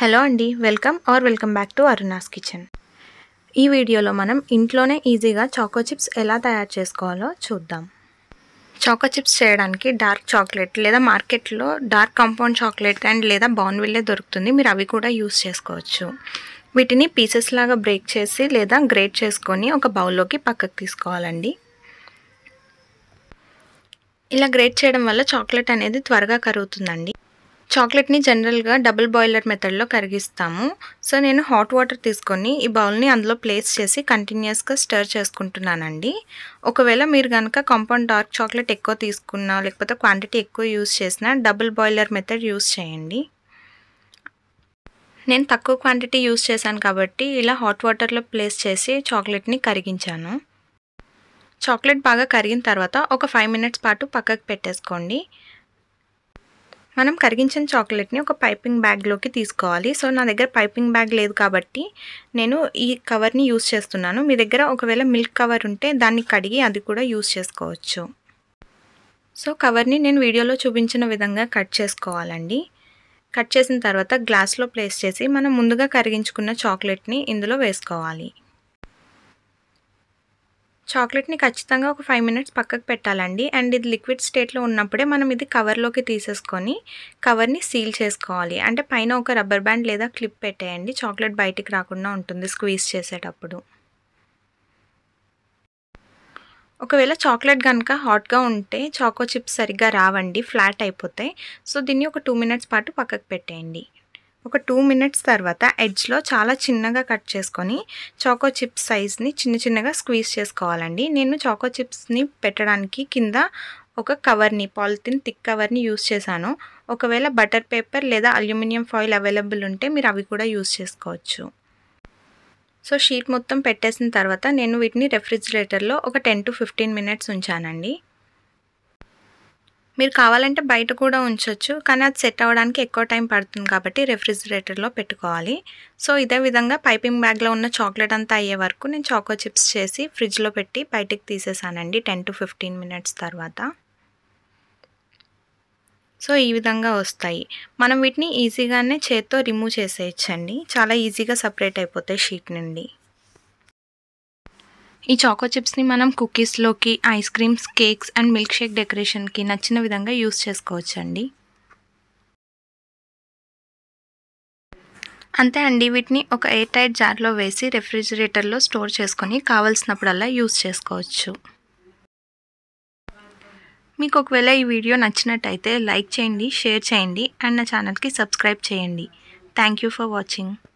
hello అండి welcome or welcome back to Aruna's kitchen ఈ వీడియోలో మనం ఇంట్లోనే ఈజీగా చాకో చిప్స్ ఎలా తయారు చేసుకోవాలో చూద్దాం చాకో చిప్స్ చేయడానికి డార్క్ చాక్లెట్ లేదా మార్కెట్లో డార్క్ కాంపౌండ్ చాక్లెట్ అండ్ లేదా బాన్విల్లే దొరుకుతుంది మీరు అవి కూడా యూస్ చేసుకోవచ్చు వీటిని పీసెస్ లాగా బ్రేక్ చేసి లేదా గ్రేట్ చేసుకొని ఒక బౌల్లోకి పక్కకు తీసుకోవాలండి ఇలా గ్రేట్ చేయడం వల్ల చాక్లెట్ అనేది త్వరగా కరుగుతుందండి చాక్లెట్ని జనరల్గా డబుల్ బాయిలర్ మెథడ్లో కరిగిస్తాము సో నేను హాట్ వాటర్ తీసుకొని ఈ బౌల్ని అందులో ప్లేస్ చేసి కంటిన్యూస్గా స్టర్ చేసుకుంటున్నానండి ఒకవేళ మీరు కనుక కాంపౌండ్ డార్క్ చాక్లెట్ ఎక్కువ తీసుకున్నా లేకపోతే క్వాంటిటీ ఎక్కువ యూస్ చేసినా డబుల్ బాయిలర్ మెథడ్ యూస్ చేయండి నేను తక్కువ క్వాంటిటీ యూస్ చేశాను కాబట్టి ఇలా హాట్ వాటర్లో ప్లేస్ చేసి చాక్లెట్ని కరిగించాను చాక్లెట్ బాగా కరిగిన తర్వాత ఒక ఫైవ్ మినిట్స్ పాటు పక్కకు పెట్టేసుకోండి మనం కరిగించిన చాక్లెట్ని ఒక పైపింగ్ బ్యాగ్లోకి తీసుకోవాలి సో నా దగ్గర పైపింగ్ బ్యాగ్ లేదు కాబట్టి నేను ఈ కవర్ని యూస్ చేస్తున్నాను మీ దగ్గర ఒకవేళ మిల్క్ కవర్ ఉంటే దాన్ని కడిగి అది కూడా యూస్ చేసుకోవచ్చు సో కవర్ని నేను వీడియోలో చూపించిన విధంగా కట్ చేసుకోవాలండి కట్ చేసిన తర్వాత గ్లాస్లో ప్లేస్ చేసి మనం ముందుగా కరిగించుకున్న చాక్లెట్ని ఇందులో వేసుకోవాలి చాక్లెట్ని ఖచ్చితంగా ఒక ఫైవ్ మినిట్స్ పక్కకు పెట్టాలండి అండ్ ఇది లిక్విడ్ స్టేట్లో ఉన్నప్పుడే మనం ఇది కవర్లోకి తీసేసుకొని కవర్ని సీల్ చేసుకోవాలి అంటే పైన ఒక రబ్బర్ బ్యాండ్ లేదా క్లిప్ పెట్టేయండి చాక్లెట్ బయటికి రాకుండా ఉంటుంది స్క్వీజ్ చేసేటప్పుడు ఒకవేళ చాక్లెట్ కనుక హాట్గా ఉంటే చాకో చిప్స్ సరిగ్గా రావండి ఫ్లాట్ అయిపోతాయి సో దీన్ని ఒక టూ మినిట్స్ పాటు పక్కకు పెట్టేయండి ఒక టూ మినిట్స్ తర్వాత ఎడ్జ్లో చాలా చిన్నగా కట్ చేసుకొని చాకో చిప్స్ సైజ్ని చిన్న చిన్నగా స్క్వీజ్ చేసుకోవాలండి నేను చాకో చిప్స్ని పెట్టడానికి కింద ఒక కవర్ని పాలిథిన్ థిక్ కవర్ని యూస్ చేశాను ఒకవేళ బటర్ పేపర్ లేదా అల్యూమినియం ఫాయిల్ అవైలబుల్ ఉంటే మీరు అవి కూడా యూస్ చేసుకోవచ్చు సో షీట్ మొత్తం పెట్టేసిన తర్వాత నేను వీటిని రెఫ్రిజిరేటర్లో ఒక టెన్ టు ఫిఫ్టీన్ మినిట్స్ ఉంచానండి మీరు కావాలంటే బయట కూడా ఉంచవచ్చు కానీ అది సెట్ అవ్వడానికి ఎక్కువ టైం పడుతుంది కాబట్టి రెఫ్రిజిరేటర్లో పెట్టుకోవాలి సో ఇదే విధంగా పైపింగ్ బ్యాగ్లో ఉన్న చాక్లెట్ అంతా అయ్యే వరకు నేను చాకో చిప్స్ చేసి ఫ్రిడ్జ్లో పెట్టి బయటికి తీసేసానండి టెన్ టు ఫిఫ్టీన్ మినిట్స్ తర్వాత సో ఈ విధంగా వస్తాయి మనం వీటిని ఈజీగానే చేత్తో రిమూవ్ చేసేయచ్చండి చాలా ఈజీగా సపరేట్ అయిపోతాయి షీట్ నుండి ఈ చాకో చిప్స్ని మనం కుకీస్లోకి ice creams cakes and milkshake డెకరేషన్కి నచ్చిన విధంగా యూస్ చేసుకోవచ్చండి అంతే అండి వీటిని ఒక ఎయిర్ టైట్ జార్లో వేసి రెఫ్రిజిరేటర్లో స్టోర్ చేసుకొని కావలసినప్పుడల్లా యూస్ చేసుకోవచ్చు మీకు ఒకవేళ ఈ వీడియో నచ్చినట్టయితే లైక్ చేయండి షేర్ చేయండి అండ్ నా ఛానల్కి సబ్స్క్రైబ్ చేయండి థ్యాంక్ ఫర్ వాచింగ్